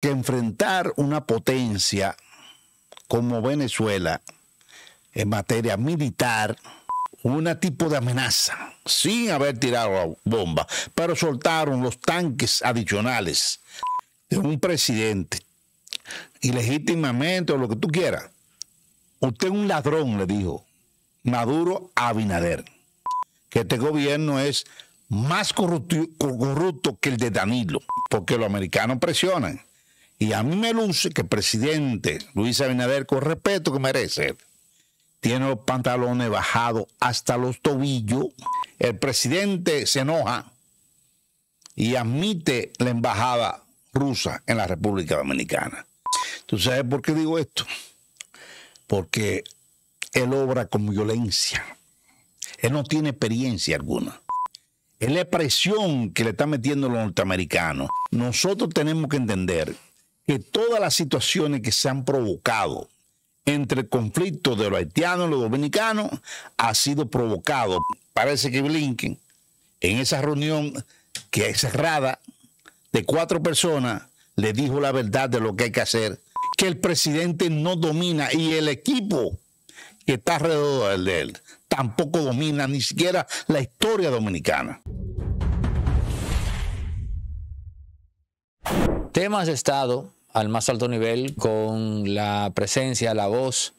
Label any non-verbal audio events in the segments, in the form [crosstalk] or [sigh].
que enfrentar una potencia como Venezuela en materia militar, una tipo de amenaza, sin haber tirado la bomba, pero soltaron los tanques adicionales de un presidente, ilegítimamente o lo que tú quieras. Usted es un ladrón, le dijo Maduro Abinader, que este gobierno es más corrupto que el de Danilo, porque los americanos presionan. Y a mí me luce que el presidente Luis Abinader, con respeto que merece, tiene los pantalones bajados hasta los tobillos. El presidente se enoja y admite la embajada rusa en la República Dominicana. ¿Tú sabes por qué digo esto? Porque él obra con violencia. Él no tiene experiencia alguna. Es la presión que le está metiendo los norteamericanos. Nosotros tenemos que entender que todas las situaciones que se han provocado entre el conflicto de los haitianos y los dominicanos ha sido provocado. Parece que Blinken, en esa reunión que es cerrada de cuatro personas, le dijo la verdad de lo que hay que hacer, que el presidente no domina y el equipo que está alrededor de él tampoco domina ni siquiera la historia dominicana. Temas de Estado al más alto nivel con la presencia, la voz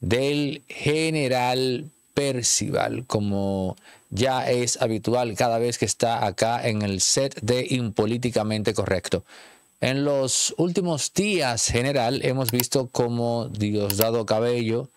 del general Percival, como ya es habitual cada vez que está acá en el set de Impolíticamente Correcto. En los últimos días, general, hemos visto cómo Diosdado Cabello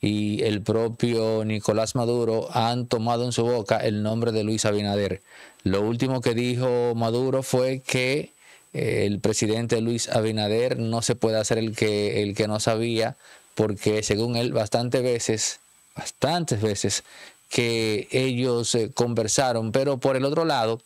y el propio Nicolás Maduro han tomado en su boca el nombre de Luis Abinader. Lo último que dijo Maduro fue que el presidente Luis Abinader no se puede hacer el que, el que no sabía, porque según él, bastantes veces, bastantes veces que ellos eh, conversaron, pero por el otro lado,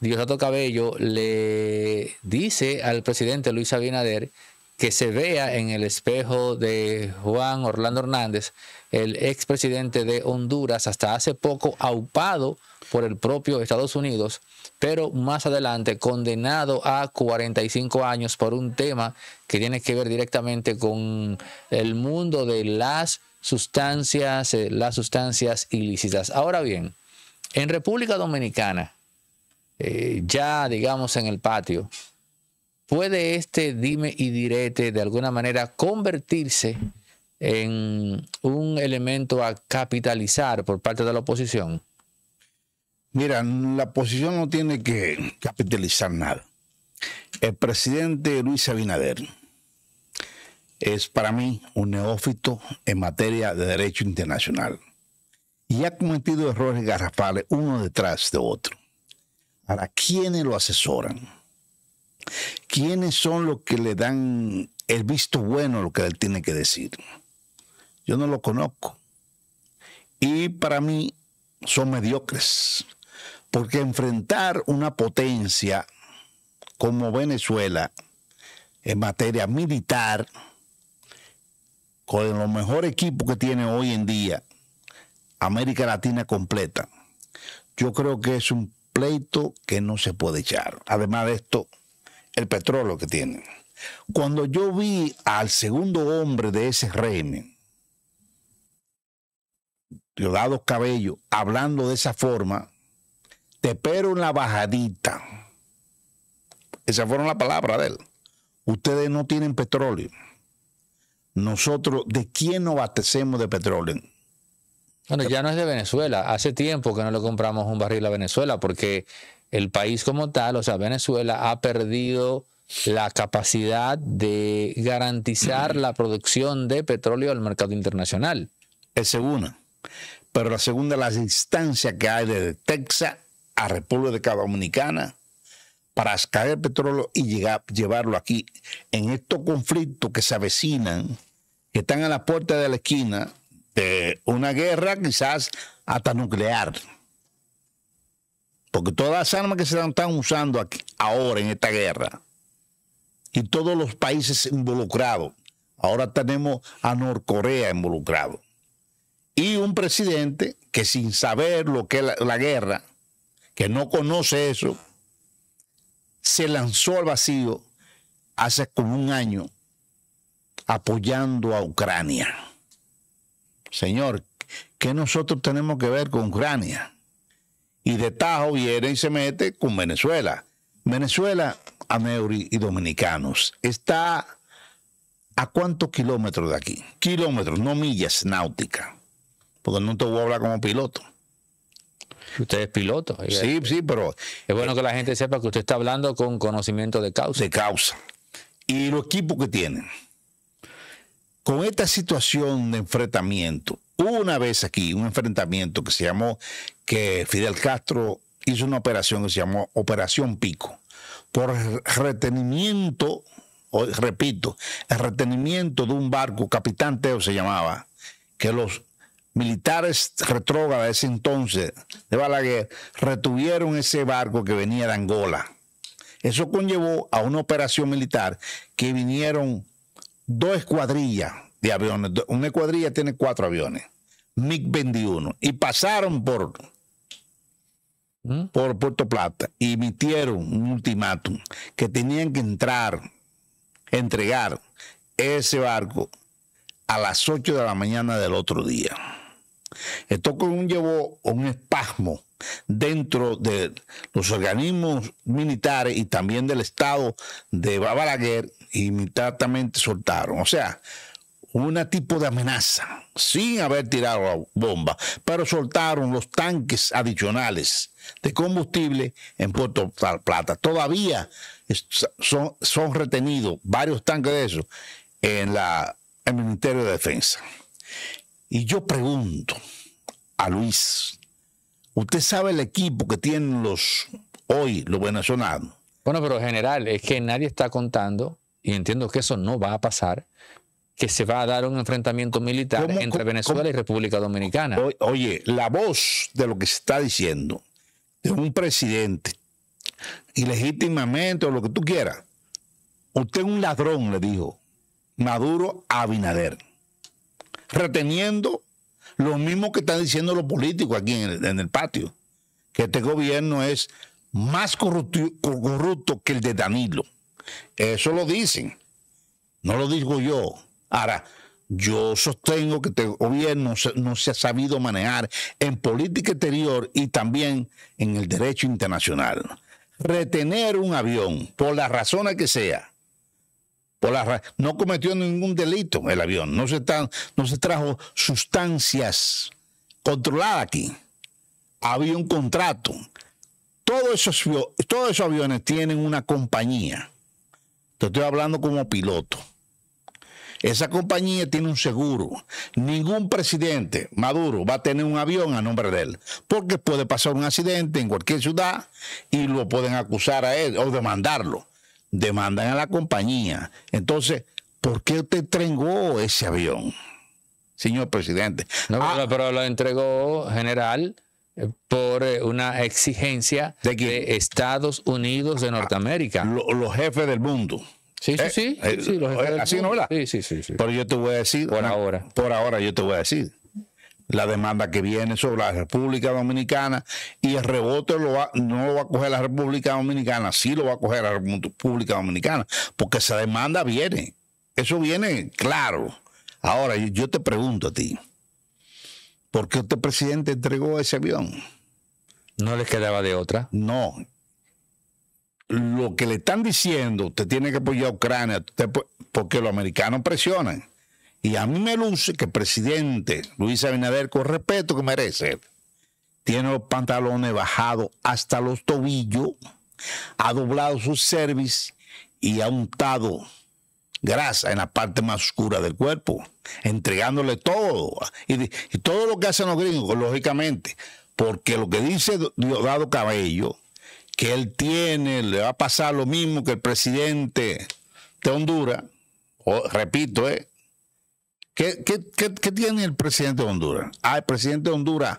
Diosdado Cabello le dice al presidente Luis Abinader que se vea en el espejo de Juan Orlando Hernández, el expresidente de Honduras, hasta hace poco aupado por el propio Estados Unidos, pero más adelante condenado a 45 años por un tema que tiene que ver directamente con el mundo de las sustancias, eh, las sustancias ilícitas. Ahora bien, en República Dominicana, eh, ya digamos en el patio, puede este dime y direte de alguna manera convertirse en un elemento a capitalizar por parte de la oposición? Mira, la posición no tiene que capitalizar nada. El presidente Luis Abinader es para mí un neófito en materia de derecho internacional y ha cometido errores garrafales uno detrás de otro. ¿Para ¿quiénes lo asesoran? ¿Quiénes son los que le dan el visto bueno a lo que él tiene que decir? Yo no lo conozco. Y para mí son mediocres porque enfrentar una potencia como Venezuela en materia militar, con los mejores equipos que tiene hoy en día, América Latina completa, yo creo que es un pleito que no se puede echar. Además de esto, el petróleo que tienen. Cuando yo vi al segundo hombre de ese régimen, Diosdado Cabello, hablando de esa forma, te espero en la bajadita. Esas fueron la palabra de él. Ustedes no tienen petróleo. Nosotros, ¿de quién nos abastecemos de petróleo? Bueno, ya no es de Venezuela. Hace tiempo que no le compramos un barril a Venezuela porque el país como tal, o sea, Venezuela ha perdido la capacidad de garantizar la producción de petróleo al mercado internacional. es una. Pero la segunda, la distancia que hay desde Texas a República Dominicana para sacar el petróleo y llegar, llevarlo aquí. En estos conflictos que se avecinan, que están a la puerta de la esquina de una guerra quizás hasta nuclear. Porque todas las armas que se están usando aquí, ahora en esta guerra y todos los países involucrados. Ahora tenemos a Norcorea involucrado. Y un presidente que sin saber lo que es la guerra, que no conoce eso, se lanzó al vacío hace como un año apoyando a Ucrania. Señor, ¿qué nosotros tenemos que ver con Ucrania? Y de Tajo viene y se mete con Venezuela. Venezuela, Ameuri y dominicanos, está a cuántos kilómetros de aquí? Kilómetros, no millas náuticas, porque no te voy a hablar como piloto. Usted es piloto. Sí, sí, pero... Es bueno que la gente sepa que usted está hablando con conocimiento de causa. De causa. Y los equipos que tienen. Con esta situación de enfrentamiento, hubo una vez aquí un enfrentamiento que se llamó, que Fidel Castro hizo una operación que se llamó Operación Pico, por retenimiento, repito, el retenimiento de un barco, Capitán Teo se llamaba, que los militares retrógrados de ese entonces, de Balaguer, retuvieron ese barco que venía de Angola. Eso conllevó a una operación militar que vinieron dos escuadrillas de aviones. Una escuadrilla tiene cuatro aviones, MiG-21, y pasaron por, ¿Mm? por Puerto Plata y emitieron un ultimátum que tenían que entrar, entregar ese barco a las 8 de la mañana del otro día. Esto llevó un espasmo dentro de los organismos militares y también del Estado de Balaguer y inmediatamente soltaron. O sea, una tipo de amenaza, sin haber tirado la bomba, pero soltaron los tanques adicionales de combustible en Puerto Plata. Todavía son, retenidos varios tanques de esos en en el Ministerio de Defensa. Y yo pregunto a Luis, ¿usted sabe el equipo que tienen los hoy los venezolanos? Bueno, pero general, es que nadie está contando, y entiendo que eso no va a pasar, que se va a dar un enfrentamiento militar entre Venezuela y República Dominicana. oye, la voz de lo que se está diciendo de un presidente, ilegítimamente o lo que tú quieras, usted es un ladrón, le dijo Maduro Abinader reteniendo lo mismo que están diciendo los políticos aquí en el, patio, que este gobierno es más corrupto, corrupto que el de Danilo. Eso lo dicen, no lo digo yo. Ahora, yo sostengo que este gobierno no se ha sabido manejar en política exterior y también en el derecho internacional. Retener un avión, por las razones que sea, no cometió ningún delito el avión, no se, trajo sustancias controladas aquí. Había un contrato. Todos esos, todos esos aviones tienen una compañía. Te estoy hablando como piloto. Esa compañía tiene un seguro. Ningún presidente, Maduro, va a tener un avión a nombre de él, porque puede pasar un accidente en cualquier ciudad y lo pueden acusar a él o demandarlo demandan a la compañía. Entonces, ¿por qué usted entregó ese avión, señor presidente? No, ah. pero lo entregó general eh, por eh, una exigencia ¿De, Estados Unidos de Norteamérica. los jefes del mundo. Sí, sí, eh, sí. los así ¿verdad? Sí, sí, sí, Pero yo te voy a decir. Por ah, ahora. Por ahora yo te voy a decir la demanda que viene sobre la República Dominicana y el rebote no lo va a coger la República Dominicana, sí lo va a coger la República Dominicana, porque esa demanda viene. Eso viene claro. Ahora, yo te pregunto a ti, ¿por qué usted presidente entregó ese avión? No les quedaba de otra. No. Lo que le están diciendo, usted tiene que apoyar a Ucrania, porque los americanos presionan. Y a mí me luce que el presidente Luis Abinader, con respeto que merece, tiene los pantalones bajados hasta los tobillos, ha doblado su service y ha untado grasa en la parte más oscura del cuerpo, entregándole todo. Y, todo lo que hacen los gringos, lógicamente, porque lo que dice Diosdado Cabello, que él tiene, le va a pasar lo mismo que el presidente de Honduras, repito, eh, ¿Qué, tiene el presidente de Honduras? Ah, el presidente de Honduras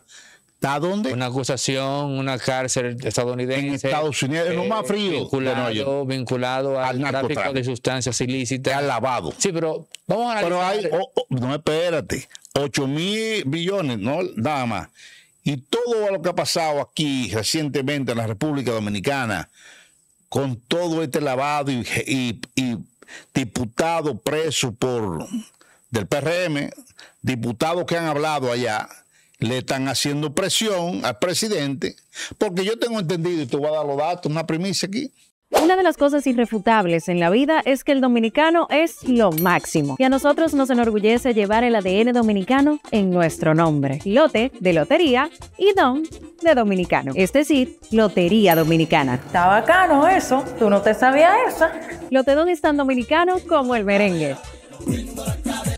¿Está dónde? Una acusación, una cárcel estadounidense. En Estados Unidos, es lo más eh, frío. Vinculado, vinculado al, tráfico de sustancias ilícitas. Al lavado. Sí, pero vamos a analizar. Pero hay, oh, oh, no, espérate, 8 mil billones, ¿no? Nada más. Y todo lo que ha pasado aquí recientemente en la República Dominicana, con todo este lavado y, y diputado preso por del PRM, diputados que han hablado allá, le están haciendo presión al presidente, porque yo tengo entendido, y tú vas a dar los datos, una primicia aquí, una de las cosas irrefutables en la vida es que el dominicano es lo máximo y a nosotros nos enorgullece llevar el ADN dominicano en nuestro nombre. Lote de lotería y don de dominicano, es decir, Lotería Dominicana. Está bacano eso, tú no te sabías eso. Lote don es tan dominicano como el merengue.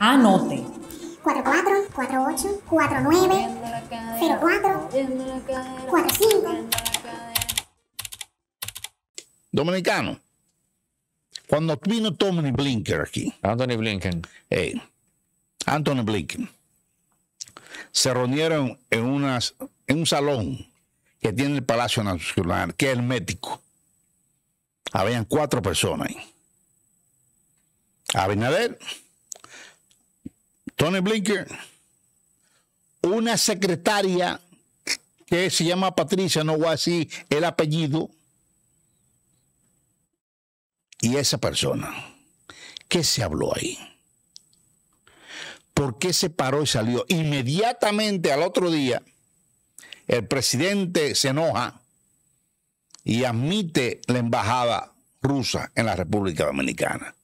Anote. 44, 48, 49, 04, 45. Dominicano. Cuando vino Tony Blinker aquí. Anthony Blinken. Anthony Blinken. Se reunieron en, unas, en un salón que tiene el Palacio Nacional, que es hermético. Habían cuatro personas ahí. Abinader Tony Blinker, una secretaria que se llama Patricia, no voy a decir el apellido, y esa persona, ¿qué se habló ahí? ¿Por qué se paró y salió? Inmediatamente al otro día, el presidente se enoja y admite la embajada rusa en la República Dominicana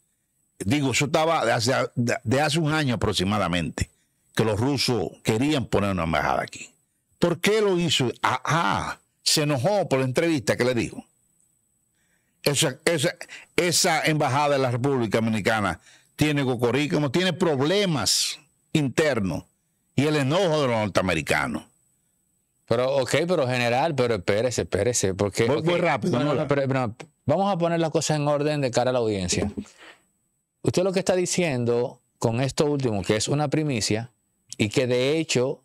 digo, eso estaba de hace, un año aproximadamente, que los rusos querían poner una embajada aquí. ¿Por qué lo hizo? Ah, se enojó por la entrevista que le dijo. Esa, embajada de la República Dominicana tiene como tiene problemas internos y el enojo de los norteamericanos. Pero, ok, pero general, pero espérese, espérese, porque... Voy, rápido. vamos a poner las cosas en orden de cara a la audiencia. Usted lo que está diciendo con esto último, que es una primicia, y que de hecho,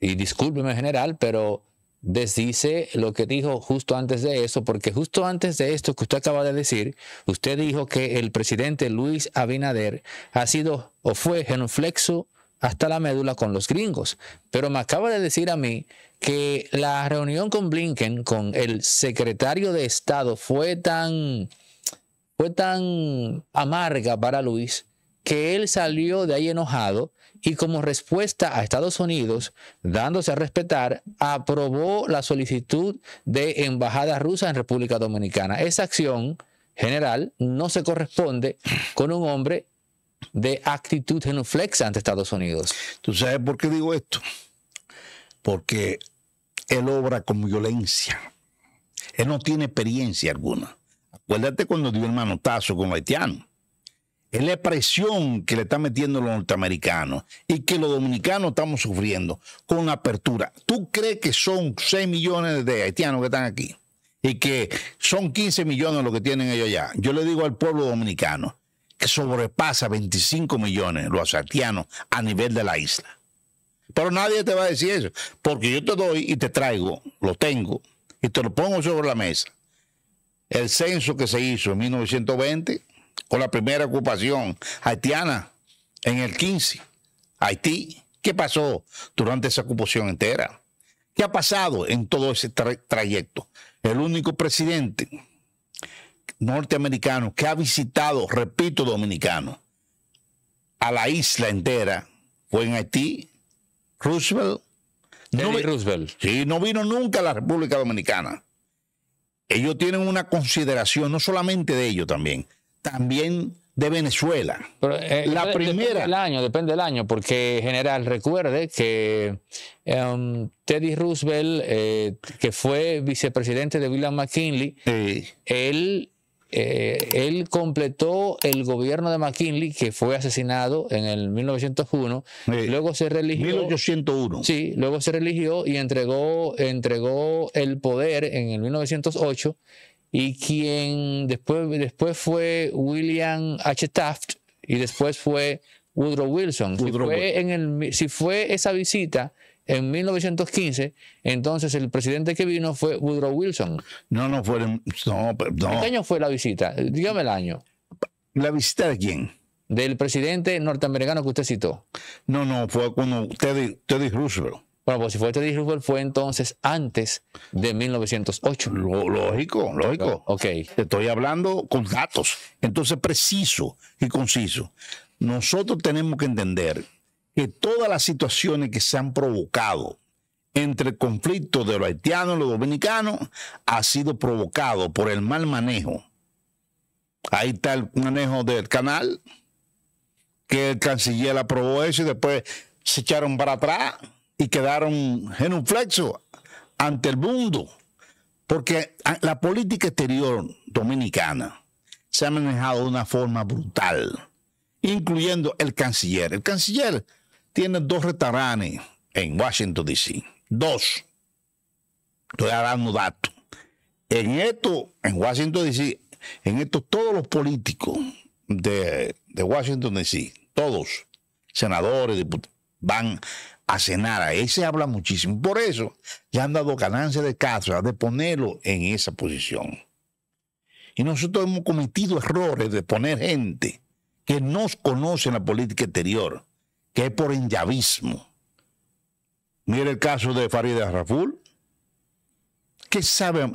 y discúlpeme general, pero desdice lo que dijo justo antes de eso, porque justo antes de esto que usted acaba de decir, usted dijo que el presidente Luis Abinader ha sido o fue genuflexo hasta la médula con los gringos. Pero me acaba de decir a mí que la reunión con Blinken, con el secretario de Estado, fue tan fue tan amarga para Luis que él salió de ahí enojado y como respuesta a Estados Unidos, dándose a respetar, aprobó la solicitud de embajada rusa en República Dominicana. Esa acción general no se corresponde con un hombre de actitud genuflexa ante Estados Unidos. ¿Tú sabes por qué digo esto? Porque él obra con violencia. Él no tiene experiencia alguna. Acuérdate cuando dio el manotazo con Haitiano. haitianos. Es la presión que le están metiendo los norteamericanos y que los dominicanos estamos sufriendo con apertura. ¿Tú crees que son 6 millones de haitianos que están aquí y que son 15 millones los que tienen ellos allá? Yo le digo al pueblo dominicano que sobrepasa 25 millones los haitianos a nivel de la isla. Pero nadie te va a decir eso, porque yo te doy y te traigo, lo tengo, y te lo pongo sobre la mesa el censo que se hizo en 1920 con la primera ocupación haitiana en el 15, Haití. ¿Qué pasó durante esa ocupación entera? ¿Qué ha pasado en todo ese trayecto? El único presidente norteamericano que ha visitado, repito, dominicano, a la isla entera fue en Haití, Roosevelt. No Roosevelt. Sí, no vino nunca a la República Dominicana ellos tienen una consideración, no solamente de ellos también, también de Venezuela. Eh, la primera. Depende del año, depende del año, porque general, recuerde que em, Teddy Roosevelt, eh, que fue vicepresidente de William McKinley, él eh, él completó el gobierno de McKinley, que fue asesinado en el 1901. luego se religió. Sí, luego se religió y entregó, entregó el poder en el 1908. Y quien después, después fue William H. Taft y después fue Woodrow Wilson. en si fue esa visita en 1915, entonces el presidente que vino fue Woodrow Wilson. No, no fue. No, ¿Qué año fue la visita? Dígame el año. ¿La visita de quién? Del presidente norteamericano que usted citó. No, no, fue cuando Teddy, Roosevelt. Bueno, pues si fue Teddy Roosevelt, fue entonces antes de 1908. lógico, lógico. Ok. Te estoy hablando con datos. Entonces, preciso y conciso. Nosotros tenemos que entender que todas las situaciones que se han provocado entre el conflicto de los haitianos y los dominicanos ha sido provocado por el mal manejo. Ahí está el manejo del canal, que el canciller aprobó eso y después se echaron para atrás y quedaron en un flexo ante el mundo. Porque la política exterior dominicana se ha manejado de una forma brutal, incluyendo el canciller. El canciller tiene dos restaurantes en Washington, D.C. Dos. Estoy dando datos. En esto, en Washington, D.C., en esto todos los políticos de, Washington, D.C., todos, senadores, diputados, van a cenar. Ahí se habla muchísimo. Por eso le han dado ganancia de casa de ponerlo en esa posición. Y nosotros hemos cometido errores de poner gente que no conoce la política exterior que es por enllavismo. Mire el caso de Farideh Raful. ¿Qué sabe?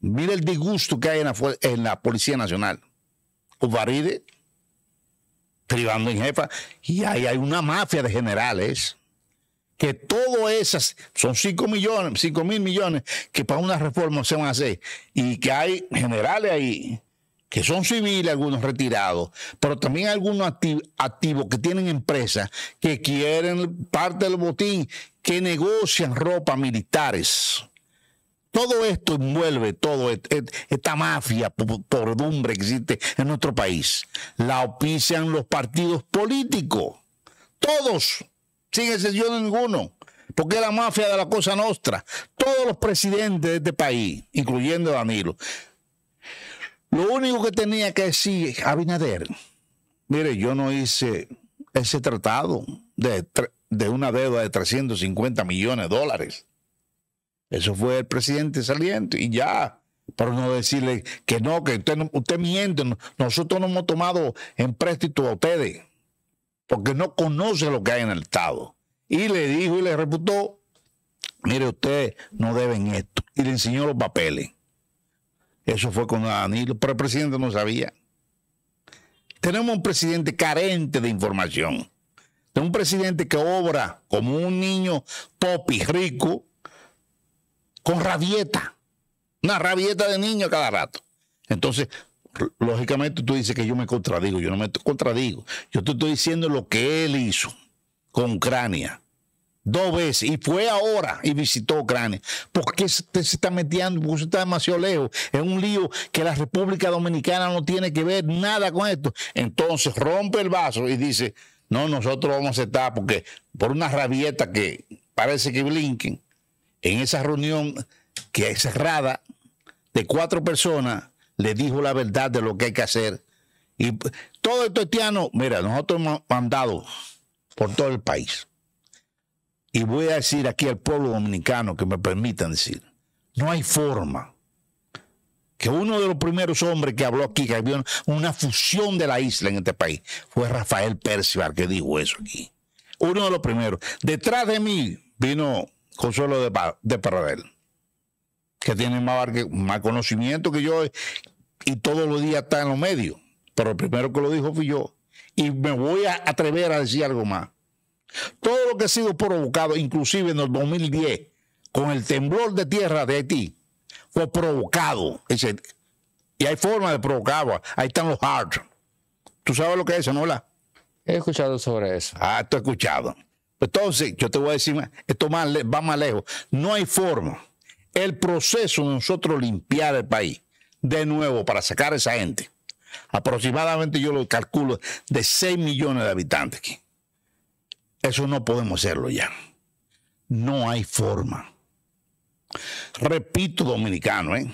Mire el disgusto que hay en la, Policía Nacional. O Farideh, privando en jefa. Y ahí hay una mafia de generales que todos esas, son 5 millones, 5 mil millones, que para una reforma se van a hacer, y que hay generales ahí que son civiles, algunos retirados, pero también algunos activos que tienen empresas que quieren parte del botín, que negocian ropa militares. Todo esto envuelve toda esta mafia, podredumbre que existe en nuestro país. La opician los partidos políticos. Todos, sin excepción de ninguno. Porque es la mafia de la cosa nuestra... Todos los presidentes de este país, incluyendo Danilo, lo único que tenía que decir Abinader, mire, yo no hice ese tratado de, una deuda de 350 millones de dólares. Eso fue el presidente saliente y ya. Para no decirle que no, que usted, usted miente. Nosotros no hemos tomado en a ustedes porque no conoce lo que hay en el Estado. Y le dijo y le reputó, mire usted no deben esto. Y le enseñó los papeles. Eso fue con Danilo, pero el presidente no sabía. Tenemos un presidente carente de información. Tenemos un presidente que obra como un niño y rico con rabieta. Una rabieta de niño cada rato. Entonces, lógicamente tú dices que yo me contradigo. Yo no me contradigo. Yo te estoy diciendo lo que él hizo con Ucrania dos veces y fue ahora y visitó Ucrania. ¿Por qué se, está metiendo? Porque está demasiado lejos. Es un lío que la República Dominicana no tiene que ver nada con esto. Entonces rompe el vaso y dice, no, nosotros vamos a estar, porque por una rabieta que parece que Blinken, en esa reunión que es cerrada de cuatro personas, le dijo la verdad de lo que hay que hacer. Y todo esto tiano. mira, nosotros hemos mandado por todo el país y voy a decir aquí al pueblo dominicano que me permitan decir, no hay forma que uno de los primeros hombres que habló aquí, que había una fusión de la isla en este país, fue Rafael Percival, que dijo eso aquí. Uno de los primeros. Detrás de mí vino Consuelo de, de Paradel, que tiene más, más conocimiento que yo y todos los días está en los medios. Pero el primero que lo dijo fui yo. Y me voy a atrever a decir algo más. Todo lo que ha sido provocado, inclusive en el 2010, con el temblor de tierra de Haití, fue provocado. Y hay forma de provocarlo. Ahí están los hard. ¿Tú sabes lo que es eso, no? La? He escuchado sobre eso. Ah, tú has escuchado. Entonces, yo te voy a decir, esto va más lejos. No hay forma. El proceso de nosotros limpiar el país de nuevo para sacar a esa gente, aproximadamente yo lo calculo de 6 millones de habitantes aquí eso no podemos hacerlo ya. No hay forma. Repito, dominicano, ¿eh?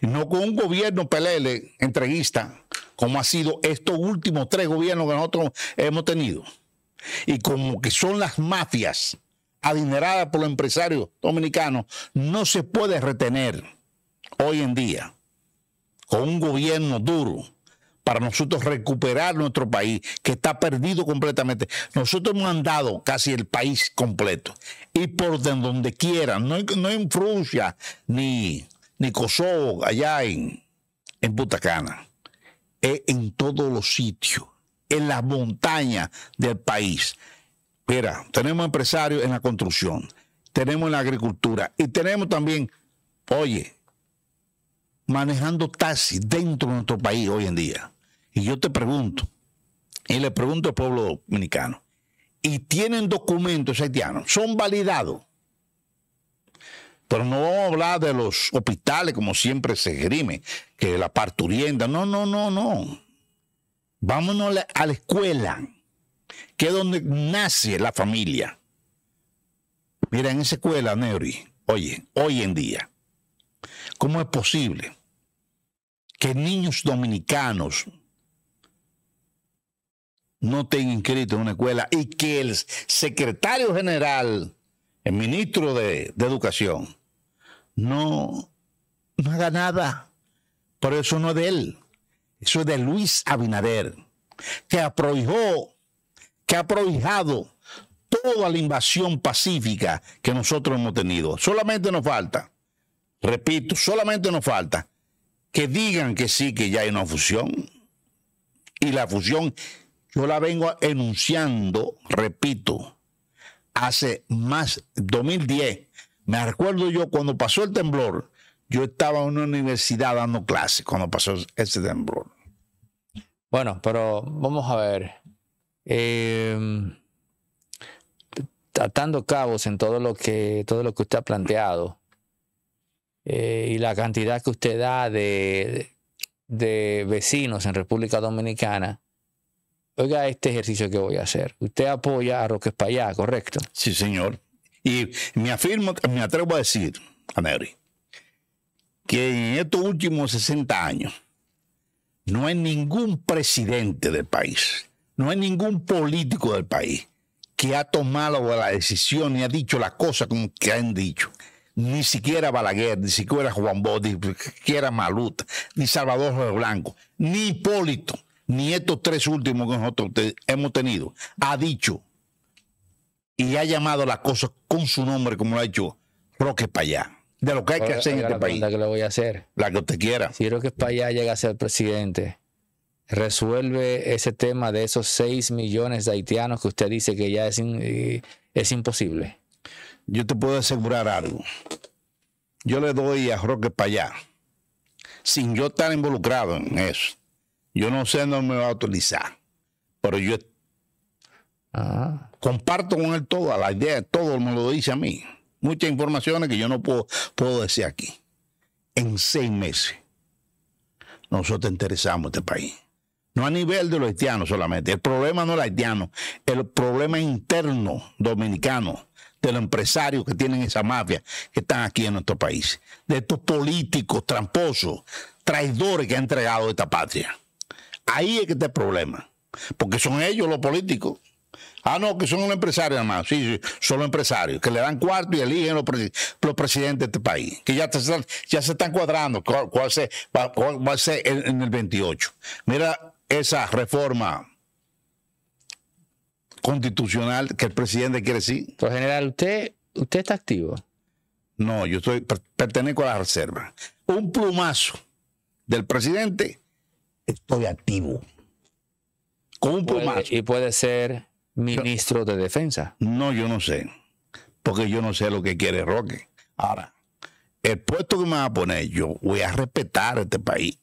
No con un gobierno pelele, entreguista, como ha sido estos últimos tres gobiernos que nosotros hemos tenido. Y como que son las mafias adineradas por los empresarios dominicanos, no se puede retener hoy en día con un gobierno duro para nosotros recuperar nuestro país, que está perdido completamente. Nosotros hemos andado casi el país completo. Y por donde quieran, no, no en Frusia ni, ni Kosovo, allá en, en Butacana, es en todos los sitios, en las montañas del país. Mira, tenemos empresarios en la construcción, tenemos en la agricultura y tenemos también, oye, manejando taxis dentro de nuestro país hoy en día. Y yo te pregunto, y le pregunto al pueblo dominicano, y tienen documentos haitianos, son validados. Pero no vamos a hablar de los hospitales como siempre se grime, que la parturienta, no, no, no, no. Vámonos a la escuela, que es donde nace la familia. Mira, en esa escuela, Neuri, oye, hoy en día, ¿cómo es posible que niños dominicanos no estén inscritos en una escuela y que el secretario general, el ministro de, Educación, no, haga nada. por eso no es de él. Eso es de Luis Abinader, que que ha aprovechado toda la invasión pacífica que nosotros hemos tenido. Solamente nos falta, repito, solamente nos falta que digan que sí, que ya hay una fusión. Y la fusión yo la vengo enunciando, repito, hace más 2010. Me recuerdo yo cuando pasó el temblor, yo estaba en una universidad dando clases cuando pasó ese temblor. Bueno, pero vamos a ver. Tratando em, cabos en todo lo que todo lo que usted ha planteado eh, y la cantidad que usted da de vecinos en República Dominicana oiga este ejercicio que voy a hacer. Usted apoya a Roque Payá, ¿correcto? Sí, señor. Y me afirmo, me atrevo a decir, a que en estos últimos 60 años no hay ningún presidente del país, no hay ningún político del país que ha tomado la decisión y ha dicho las cosas como que han dicho. Ni siquiera Balaguer, ni siquiera Juan Bó, ni siquiera Maluta, ni Salvador Blanco, ni Hipólito ni estos tres últimos que nosotros hemos tenido, ha dicho y ha llamado las cosas con su nombre, como lo ha hecho Roque Payá De lo que hay que hacer en este la país. que le voy a hacer. La que usted quiera. Si Roque Payá llega a ser presidente, resuelve ese tema de esos 6 millones de haitianos que usted dice que ya es, imposible. Yo te puedo asegurar algo. Yo le doy a Roque Payá sin yo estar involucrado en eso yo no sé, dónde me va a utilizar, Pero yo ah. comparto con él toda la idea, todo me lo dice a mí. Muchas informaciones que yo no puedo, puedo decir aquí. En seis meses, nosotros interesamos este país. No a nivel de los haitianos solamente. El problema no es haitiano, el problema interno dominicano de los empresarios que tienen esa mafia que están aquí en nuestro país, de estos políticos tramposos, traidores que han entregado esta patria. Ahí es que está el problema. Porque son ellos los políticos. Ah, no, que son los empresarios nada más. Sí, son los empresarios. Que le dan cuarto y eligen los, presidentes de este país. Que ya, ya se están cuadrando. ¿Cuál, va a ser en, el 28? Mira esa reforma constitucional que el presidente quiere decir. general, ¿usted, usted está activo? No, yo estoy, pertenezco a la reserva. Un plumazo del presidente estoy activo. Con un Y puede ser ministro de defensa. No, yo no sé. Porque yo no sé lo que quiere Roque. Ahora, el puesto que me va a poner, yo voy a respetar este país.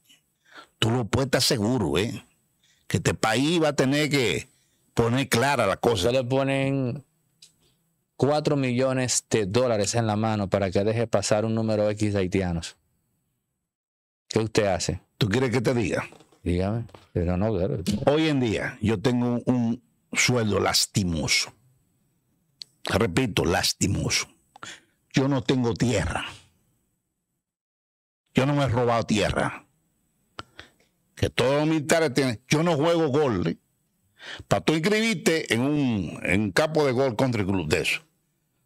Tú lo puedes estar seguro, ¿eh? Que este país va a tener que poner clara la cosa. le ponen 4 millones de dólares en la mano para que deje pasar un número X de haitianos. ¿Qué usted hace? ¿Tú quieres que te diga? Dígame, pero no. Hoy en día yo tengo un sueldo lastimoso. Repito, lastimoso. Yo no tengo tierra. Yo no me he robado tierra. Que todos los militares tienen. Yo no juego gol. ¿eh? Para tú inscribirte en un, en de gol contra el club de eso,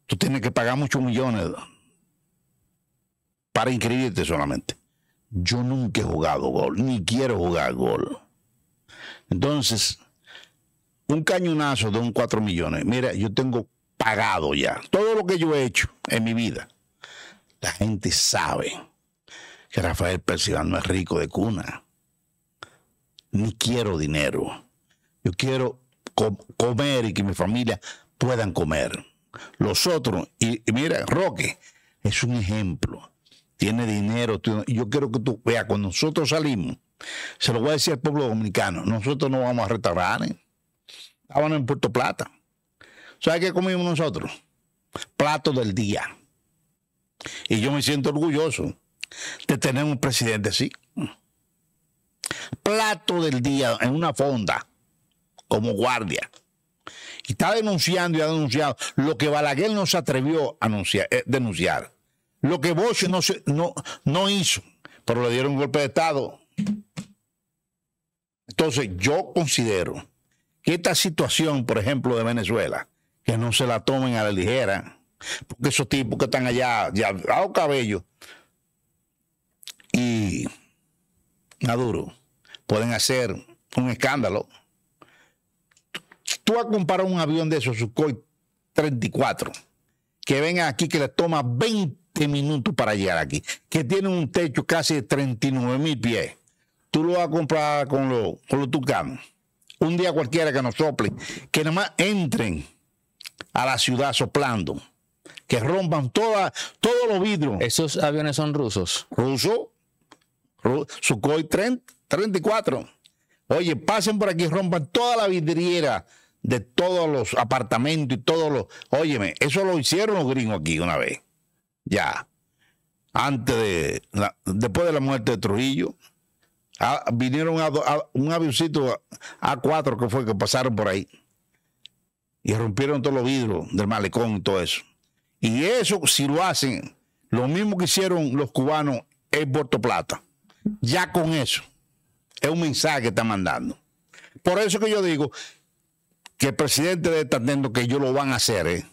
tú tienes que pagar muchos millones para inscribirte solamente. Yo nunca he jugado gol, ni quiero jugar gol. Entonces, un cañonazo de un 4 millones. Mira, yo tengo pagado ya todo lo que yo he hecho en mi vida. La gente sabe que Rafael Percival no es rico de cuna. Ni quiero dinero. Yo quiero comer y que mi familia puedan comer. Los otros, y mira, Roque es un ejemplo tiene dinero. yo quiero que tú veas, cuando nosotros salimos, se lo voy a decir al pueblo dominicano, nosotros no vamos a restaurantes. ¿eh? estábamos en Puerto Plata. ¿Sabes qué comimos nosotros? Plato del día. Y yo me siento orgulloso de tener un presidente así. Plato del día en una fonda, como guardia. Y está denunciando y ha denunciado lo que Balaguer no se atrevió a eh, denunciar. Lo que Bosch no, no, no hizo, pero le dieron un golpe de Estado. Entonces, yo considero que esta situación, por ejemplo, de Venezuela, que no se la tomen a la ligera, porque esos tipos que están allá, ya dado cabello, y Maduro, pueden hacer un escándalo. Tú a un avión de esos, Sukhoi 34, que venga aquí que le toma 20 minutos para llegar aquí, que tiene un techo casi de 39 mil pies. Tú lo vas a comprar con los con lo tucanos. Un día cualquiera que nos sople que nada más entren a la ciudad soplando, que rompan toda, todos los vidrios. ¿Esos aviones son rusos? Rusos. Sukhoi 30, 34. Oye, pasen por aquí, rompan toda la vidriera de todos los apartamentos y todos los... Óyeme, eso lo hicieron los gringos aquí una vez ya, antes de, después de la muerte de Trujillo, vinieron a, un avioncito A4 que fue que pasaron por ahí y rompieron todos los vidrios del malecón y todo eso. Y eso, si lo hacen, lo mismo que hicieron los cubanos en Puerto Plata, ya con eso, es un mensaje que están mandando. Por eso que yo digo que el presidente está teniendo que ellos lo van a hacer, ¿eh?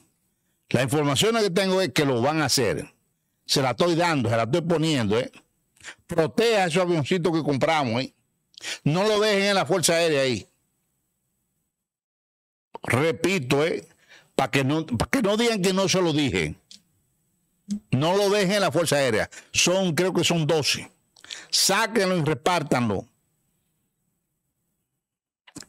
La información que tengo es que lo van a hacer. Se la estoy dando, se la estoy poniendo. ¿eh? Proteja esos avioncitos que compramos. ¿eh? No lo dejen en la Fuerza Aérea ahí. Repito, ¿eh? para que, no, que no digan que no se lo dije. No lo dejen en la Fuerza Aérea. Son, creo que son 12. Sáquenlo y repártanlo.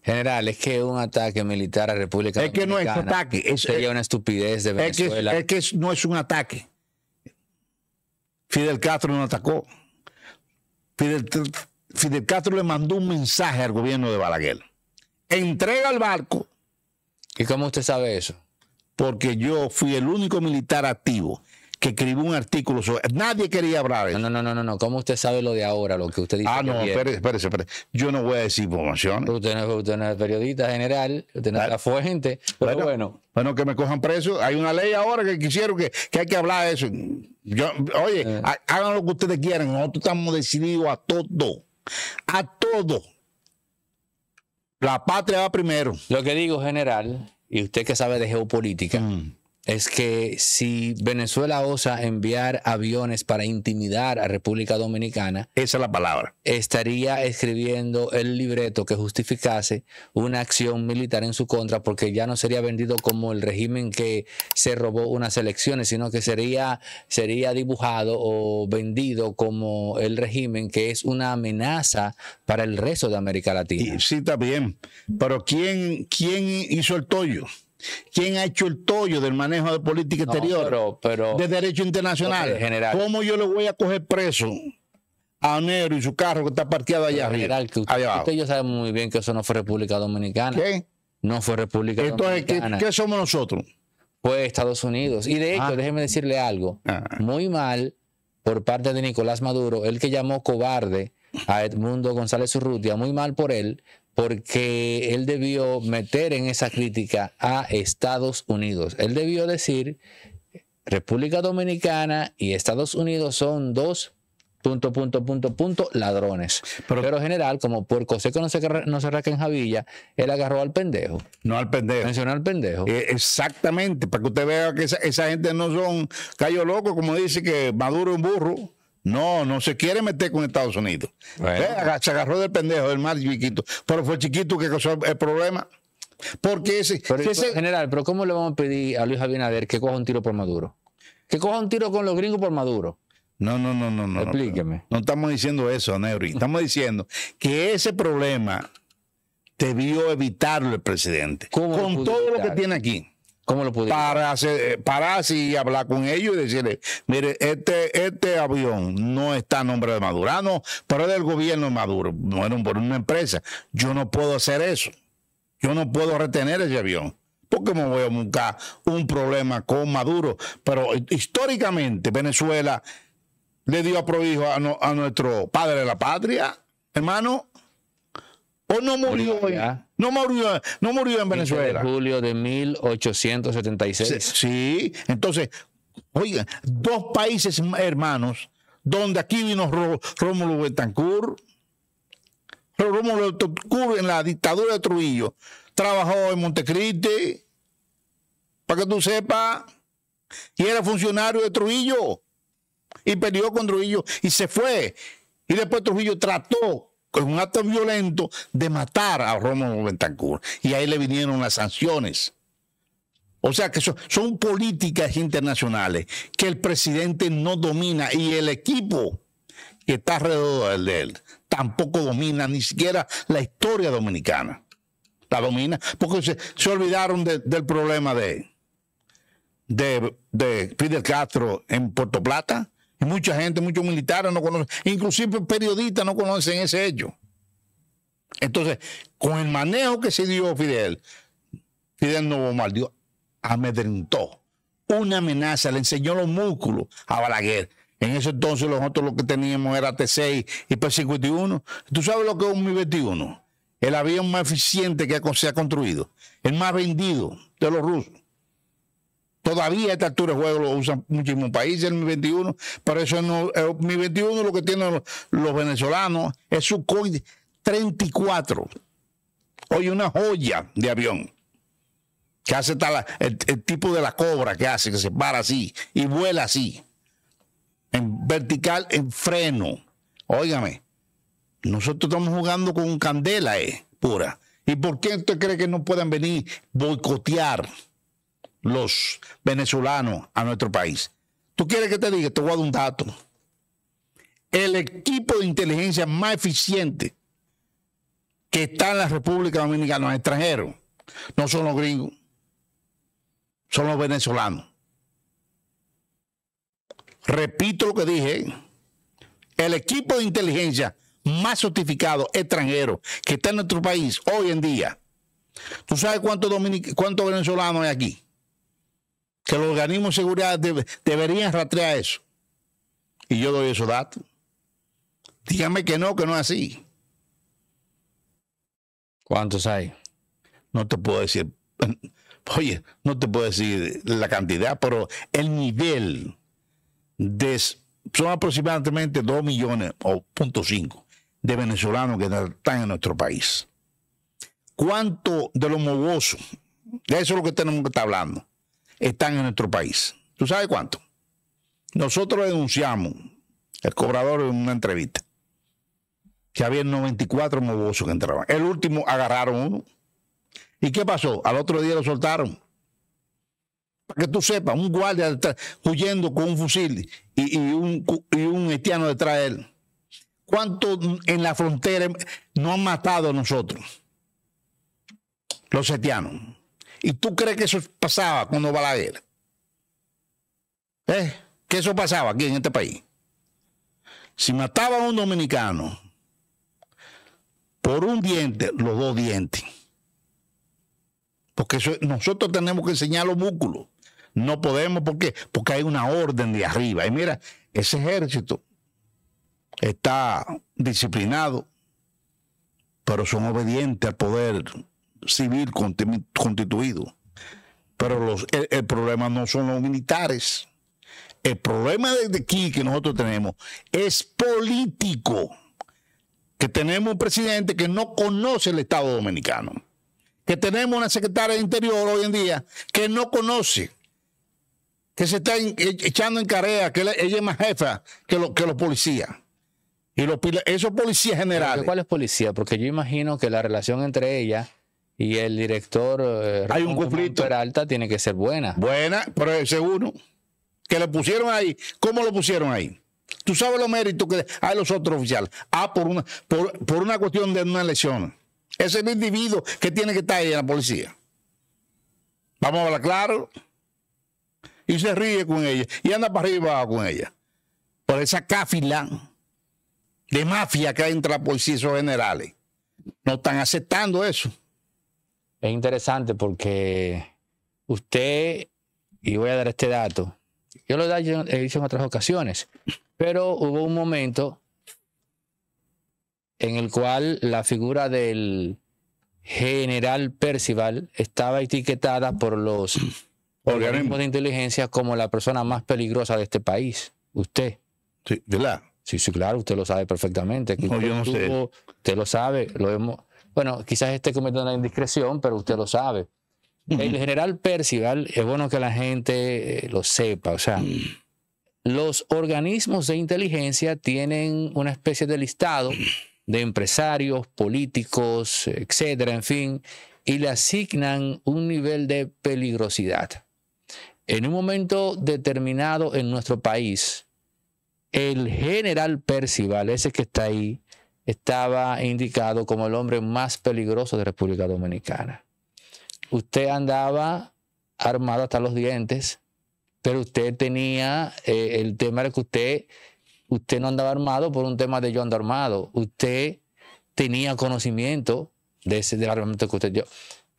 General, es que un ataque militar a República Dominicana. es que no es ataque, sería una estupidez de Venezuela. Es que, no es un ataque. Fidel Castro no atacó. Fidel Castro le mandó un mensaje al gobierno de Balaguer. Entrega el barco. ¿Y cómo usted sabe eso? Porque yo fui el único militar activo que escribió un artículo sobre. Nadie quería hablar. de No, no, no, no, no. ¿Cómo usted sabe lo de ahora, lo que usted dice? Ah, no, espérese, espérese, Yo no voy a decir información. Usted no, es periodista general, usted no es la fuente, pero bueno, bueno. que me cojan preso. Hay una ley ahora que quisieron que, que hay que hablar de eso. Yo, oye, eh. hagan lo que ustedes quieran. Nosotros estamos decididos a todo. A todo. La patria va primero. Lo que digo, general, y usted que sabe de geopolítica. Mm es que si Venezuela osa enviar aviones para intimidar a República Dominicana, esa es la palabra, estaría escribiendo el libreto que justificase una acción militar en su contra porque ya no sería vendido como el régimen que se robó unas elecciones, sino que sería, sería dibujado o vendido como el régimen que es una amenaza para el resto de América Latina. sí, está bien, pero ¿quién, quién hizo el tollo? ¿Quién ha hecho el tollo del manejo de política exterior, pero, de derecho internacional? ¿Cómo yo le voy a coger preso a Nero y su carro que está parqueado allá general, Que usted, allá yo sabemos muy bien que eso no fue República Dominicana. ¿Qué? No fue República Dominicana. ¿qué, somos nosotros? Pues Estados Unidos. Y de hecho, ah. déjeme decirle algo. Ah. Muy mal por parte de Nicolás Maduro, el que llamó cobarde a Edmundo González Urrutia, muy mal por él, porque él debió meter en esa crítica a Estados Unidos. Él debió decir, República Dominicana y Estados Unidos son dos punto, punto, punto, punto, ladrones. Pero, general, como por seco no se, no se en Javilla, él agarró al pendejo. No al pendejo. Mencionó al pendejo. Eh, exactamente, para que usted vea que esa, gente no son callos loco, como dice que Maduro es un burro. No, no se quiere meter con Estados Unidos. Eh, se agarró del pendejo, del mar chiquito. Pero fue chiquito que causó el problema. Porque ese, General, pero ¿cómo le vamos a pedir a Luis Abinader que coja un tiro por Maduro? Que coja un tiro con los gringos por Maduro. No, no, no, no, no. Explíqueme. No, estamos diciendo eso, Neuri. Estamos diciendo que ese problema debió evitarlo el presidente. con todo lo que tiene aquí. ¿Cómo lo pudieron? Para hacer, eh, pararse y hablar con ellos y decirle, mire, este, este avión no está a nombre de Maduro. no, pero es del gobierno de Maduro, no era por una empresa. Yo no puedo hacer eso. Yo no puedo retener ese avión. Porque me voy a buscar un problema con Maduro. Pero eh, históricamente Venezuela le dio a a, nuestro padre de la patria, hermano. O no murió. ya. No murió, no murió en Venezuela. De julio de 1876. Sí, entonces, oigan, dos países hermanos, donde aquí vino Rómulo Betancourt. Rómulo Betancourt en la dictadura de Trujillo trabajó en Montecristi, para que tú sepas, y era funcionario de Trujillo, y perdió con Trujillo, y se fue. Y después Trujillo trató es un acto violento de matar a Ronald Bentancur. Y ahí le vinieron las sanciones. O sea que son, políticas internacionales que el presidente no domina y el equipo que está alrededor de él tampoco domina ni siquiera la historia dominicana. La domina porque se, olvidaron del problema de, de, de Fidel Castro en Puerto Plata y mucha gente, muchos militares no conocen, inclusive periodistas no conocen ese hecho. Entonces, con el manejo que se dio Fidel, Fidel no Mal, amedrentó. Una amenaza, le enseñó los músculos a Balaguer. En ese entonces nosotros lo que teníamos era T6 y P51. ¿Tú sabes lo que es un Mi-21? El avión más eficiente que se ha construido, el más vendido de los rusos. Todavía a esta altura de juego lo usan muchísimos países, el Mi 21, pero eso no, el Mi 21 lo que tienen los, venezolanos es su COI 34. Hoy una joya de avión que hace tal, el, tipo de la cobra que hace, que se para así y vuela así, en vertical, en freno. Óigame, nosotros estamos jugando con candela eh, pura. ¿Y por qué usted cree que no puedan venir boicotear? los venezolanos a nuestro país. ¿Tú quieres que te diga? Te voy a dar un dato. El equipo de inteligencia más eficiente que está en la República Dominicana, los extranjeros, no son los gringos, son los venezolanos. Repito lo que dije, el equipo de inteligencia más certificado extranjero que está en nuestro país hoy en día. ¿Tú sabes cuántos cuánto venezolanos hay aquí? que los organismos de seguridad deberían rastrear eso. Y yo doy esos datos. Dígame que no, que no es así. ¿Cuántos hay? No te puedo decir, oye, no te puedo decir la cantidad, pero el nivel son aproximadamente 2 millones o 5 de venezolanos que están en nuestro país. ¿Cuánto de lo mogosos? De eso es lo que tenemos que estar hablando están en nuestro país. ¿Tú sabes cuánto? Nosotros denunciamos, el cobrador en una entrevista, que había 94 mobosos que entraban. El último agarraron uno. ¿Y qué pasó? Al otro día lo soltaron. Para que tú sepas, un guardia huyendo con un fusil y, un, y detrás de él. ¿Cuánto en la frontera no han matado a nosotros? Los haitianos. ¿Y tú crees que eso pasaba cuando Balaguer? ¿Eh? ¿Que eso pasaba aquí en este país? Si mataban a un dominicano por un diente, los dos dientes. Porque nosotros tenemos que enseñar los músculos. No podemos, ¿por qué? Porque hay una orden de arriba. Y mira, ese ejército está disciplinado, pero son obedientes al poder civil constituido. Pero el, problema no son los militares. El problema de aquí que nosotros tenemos es político. Que tenemos un presidente que no conoce el Estado Dominicano. Que tenemos una secretaria de Interior hoy en día que no conoce. Que se está e, echando en carrera, que ella es más jefa que, que los policías. Y los, esos policías generales. ¿Cuál es policía? Porque yo imagino que la relación entre ellas y el director eh, Hay un conflicto. alta tiene que ser buena. Buena, pero seguro. Que lo pusieron ahí. ¿Cómo lo pusieron ahí? Tú sabes los méritos que hay los otros oficiales. Ah, por una, por, una cuestión de una lesión. Es el individuo que tiene que estar ahí en la policía. Vamos a hablar claro. Y se ríe con ella. Y anda para arriba con ella. Por esa cáfila de mafia que hay entre la policía y esos generales. No están aceptando eso es interesante porque usted, y voy a dar este dato, yo lo he dicho en otras ocasiones, pero hubo un momento en el cual la figura del general Percival estaba etiquetada por los organismos de inteligencia como la persona más peligrosa de este país. Usted. Sí, ¿verdad? Sí, sí, claro, usted lo sabe perfectamente. Usted lo sabe, lo hemos, bueno, quizás esté cometiendo una indiscreción, pero usted lo sabe. El general Percival, es bueno que la gente eh, lo sepa, o sea, los organismos de inteligencia tienen una especie de listado de empresarios, políticos, etcétera, en fin, y le asignan un nivel de peligrosidad. En un momento determinado en nuestro país, el general Percival, ese que está ahí, estaba indicado como el hombre más peligroso de República Dominicana. Usted andaba armado hasta los dientes, pero usted tenía, eh, el tema de que usted, usted no andaba armado por un tema de yo ando armado. Usted tenía conocimiento de ese del armamento que usted dio.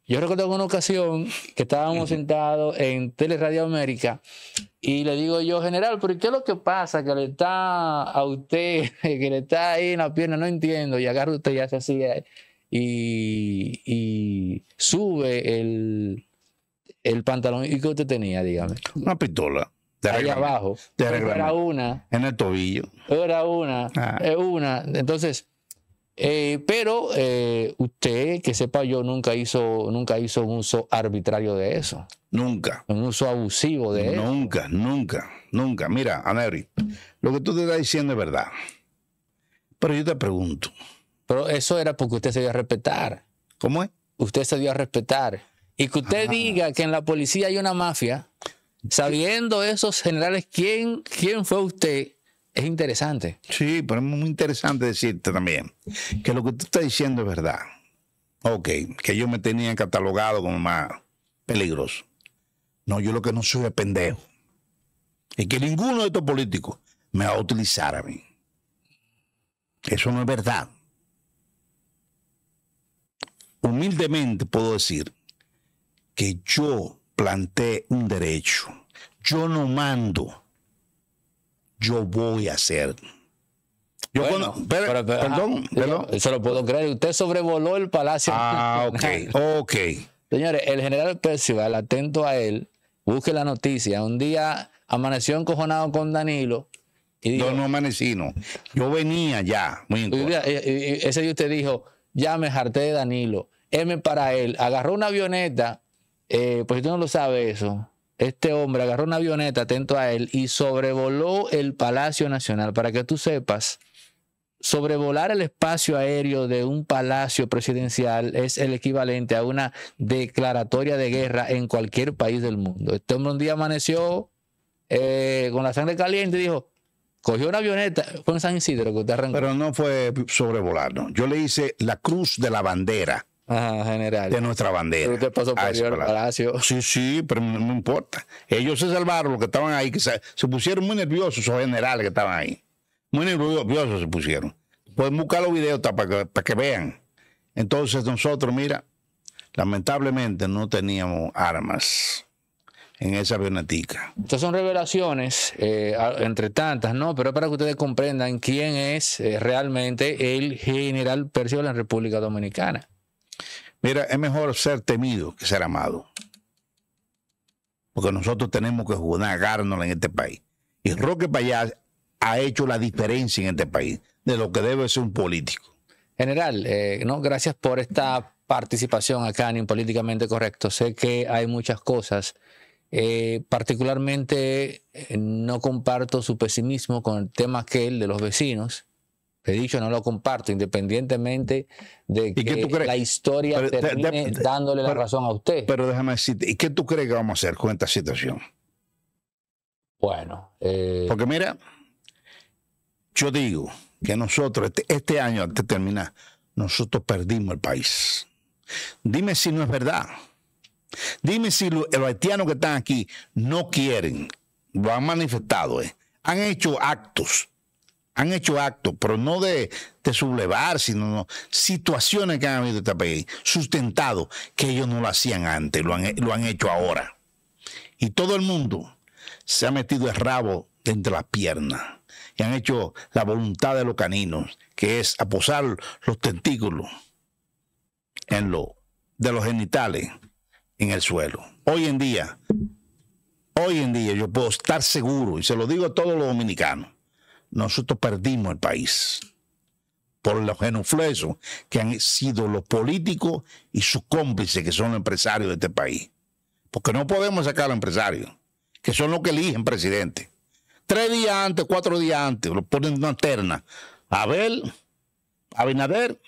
Yo recuerdo una ocasión que estábamos sentados en Teleradio América y le digo yo, general, ¿pero qué es lo que pasa? Que le está a usted, [laughs] que le está ahí en la pierna, no entiendo. Y agarra usted y hace así eh, y, sube el, pantalón. ¿Y qué usted tenía, dígame? Una pistola. de allá abajo. de era una. En el tobillo. Era una. Ah. Es eh, una. Entonces, eh, pero eh, usted, que sepa yo, nunca hizo, nunca hizo un uso arbitrario de eso. Nunca. Un uso abusivo de eso. Nunca, nunca, nunca. Mira, Aneri, lo que tú te estás diciendo es verdad. Pero yo te pregunto. Pero eso era porque usted se dio a respetar. ¿Cómo es? Usted se dio a respetar. Y que usted ah. diga que en la policía hay una mafia, sabiendo esos generales quién, quién fue usted es interesante. Sí, pero es muy interesante decirte también que lo que tú estás diciendo es verdad. Ok, que yo me tenía catalogado como más peligroso. No, yo lo que no soy es pendejo. Y que ninguno de estos políticos me va a utilizar a mí. Eso no es verdad. Humildemente puedo decir que yo planté un derecho. Yo no mando yo voy a hacer. Yo perdón, se lo puedo creer. Usted sobrevoló el palacio. Ah, [laughs] ok, Señores, el general Percival, atento a él, busque la noticia. Un día amaneció encojonado con Danilo. Y no, no Yo venía ya, muy y, Ese día usted dijo, ya me harté de Danilo. M para él. Agarró una avioneta. Eh, pues usted no lo sabe eso este hombre agarró una avioneta, atento a él, y sobrevoló el Palacio Nacional. Para que tú sepas, sobrevolar el espacio aéreo de un palacio presidencial es el equivalente a una declaratoria de guerra en cualquier país del mundo. Este hombre un día amaneció eh, con la sangre caliente y dijo, cogió una avioneta, fue en San Isidro que te arrancó. Pero no fue sobrevolar, Yo le hice la cruz de la bandera general. de nuestra bandera. pasó por ah, el palacio. Sí, sí, pero no, importa. Ellos se salvaron, los que estaban ahí, que se, pusieron muy nerviosos, esos generales que estaban ahí. Muy nerviosos se pusieron. Pueden buscar los videos para que, para que vean. Entonces nosotros, mira, lamentablemente no teníamos armas en esa avionetica. Estas son revelaciones, eh, entre tantas, ¿no? Pero para que ustedes comprendan quién es eh, realmente el general Percio de la República Dominicana. Mira, es mejor ser temido que ser amado. Porque nosotros tenemos que jugarnos en este país. Y Roque Payas ha hecho la diferencia en este país de lo que debe ser un político. General, eh, no, gracias por esta participación acá en Políticamente Correcto. Sé que hay muchas cosas. Eh, particularmente eh, no comparto su pesimismo con el tema aquel de los vecinos. He dicho, no lo comparto, independientemente de que la historia termine dándole la razón a usted. Pero déjame decirte, ¿y qué tú crees que vamos a hacer con esta situación? Bueno. Eh, Porque mira, yo digo que nosotros, este, este, año, antes de terminar, nosotros perdimos el país. Dime si no es verdad. Dime si los, haitianos que están aquí no quieren, lo han manifestado, eh. han hecho actos han hecho actos, pero no de, sublevar, sino situaciones que han habido en este país, sustentado, que ellos no lo hacían antes, lo han, lo han hecho ahora. Y todo el mundo se ha metido el rabo entre las piernas y han hecho la voluntad de los caninos, que es aposar los tentículos en lo, de los genitales en el suelo. Hoy en día, hoy en día yo puedo estar seguro, y se lo digo a todos los dominicanos, nosotros perdimos el país por los genuflexos que han sido los políticos y sus cómplices que son los empresarios de este país. Porque no podemos sacar a los empresarios, que son los que eligen presidente. Tres días antes, cuatro días antes, lo ponen en una terna. Abel, Abinader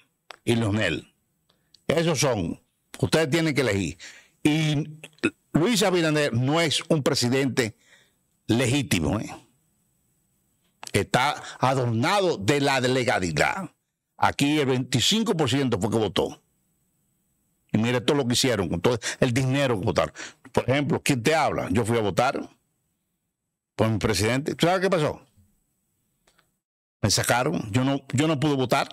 y Leonel. Esos son. Ustedes tienen que elegir. Y Luis Abinader no es un presidente legítimo. ¿eh? está adornado de la legalidad. Aquí el 25% fue que votó. Y mire todo lo que hicieron, todo el dinero que votaron. Por ejemplo, ¿quién te habla? Yo fui a votar por mi presidente. ¿Tú sabes qué pasó? Me sacaron, yo no, yo no pude votar.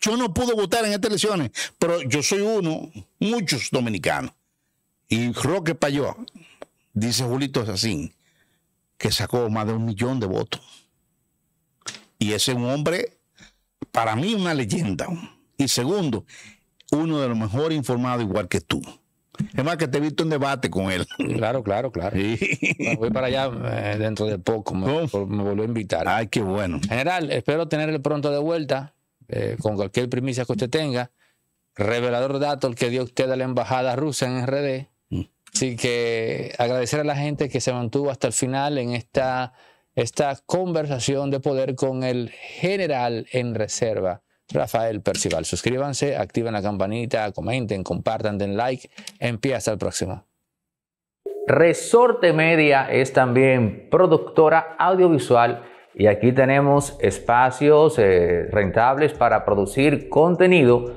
Yo no pude votar en estas elecciones, pero yo soy uno, muchos dominicanos. Y Roque Payó, dice Julito así que sacó más de un millón de votos. Y ese es un hombre, para mí, una leyenda. Y segundo, uno de los mejor informados, igual que tú. Es más, que te he visto en debate con él. Claro, claro, claro. voy para allá eh, dentro de poco. Oh. Me, volvió a invitar. Ay, qué bueno. General, espero tenerle pronto de vuelta eh, con cualquier primicia que usted tenga. Revelador dato el que dio usted a la embajada rusa en RD Así que agradecer a la gente que se mantuvo hasta el final en esta, esta conversación de poder con el general en reserva. Rafael Percival. Suscríbanse, activen la campanita, comenten, compartan, den like. Empieza el próximo. Resorte Media es también productora audiovisual y aquí tenemos espacios eh, rentables para producir contenido